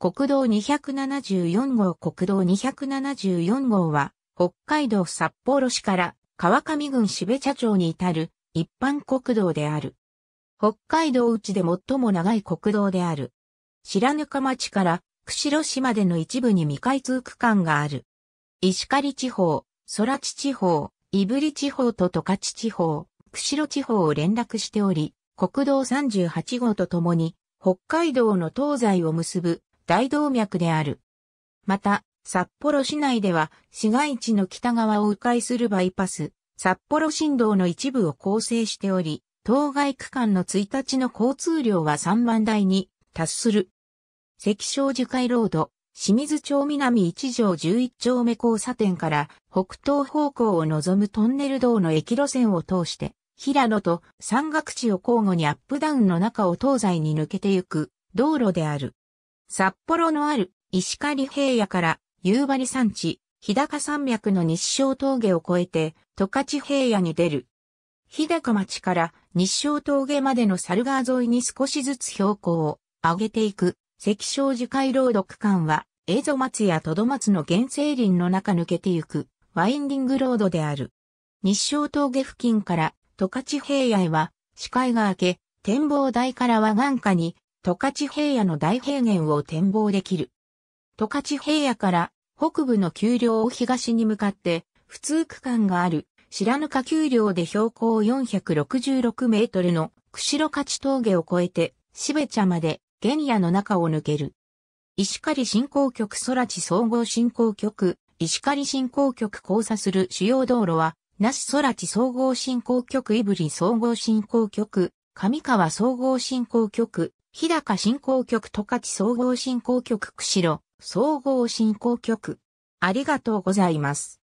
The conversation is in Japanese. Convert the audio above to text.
国道274号国道274号は、北海道札幌市から川上郡標茶町に至る一般国道である。北海道内で最も長い国道である。白糠町から釧路市までの一部に未開通区間がある。石狩地方、空地地方、胆振地方と十勝地方、釧路地方を連絡しており、国道38号とともに、北海道の東西を結ぶ大動脈である。また、札幌市内では市街地の北側を迂回するバイパス、札幌新道の一部を構成しており、当該区間の1日の交通量は3万台に達する。関小樹海ロード、清水町南1条11丁目交差点から北東方向を望むトンネル道の駅路線を通して、平野と山岳地を交互にアップダウンの中を東西に抜けてゆく道路である。札幌のある石狩平野から夕張山地、日高山脈の日照峠を越えて十勝平野に出る。日高町から日照峠までの猿川沿いに少しずつ標高を上げていく石昇樹海ロード区間は蝦夷松や戸戸松の原生林の中抜けていくワインディングロードである。日照峠付近から十勝平野へは視界が明け、展望台からは眼下に十勝平野の大平原を展望できる。十勝平野から北部の丘陵を東に向かって、普通区間がある白ぬか丘陵で標高466メートルの釧路勝峠を越えて、標茶まで原野の中を抜ける。石狩振興局空地総合振興局、石狩振興局交差する主要道路は、那須空地総合振興局、いぶり総合振興局、上川総合振興局、日高振興局十勝総合振興局釧路総合振興局。ありがとうございます。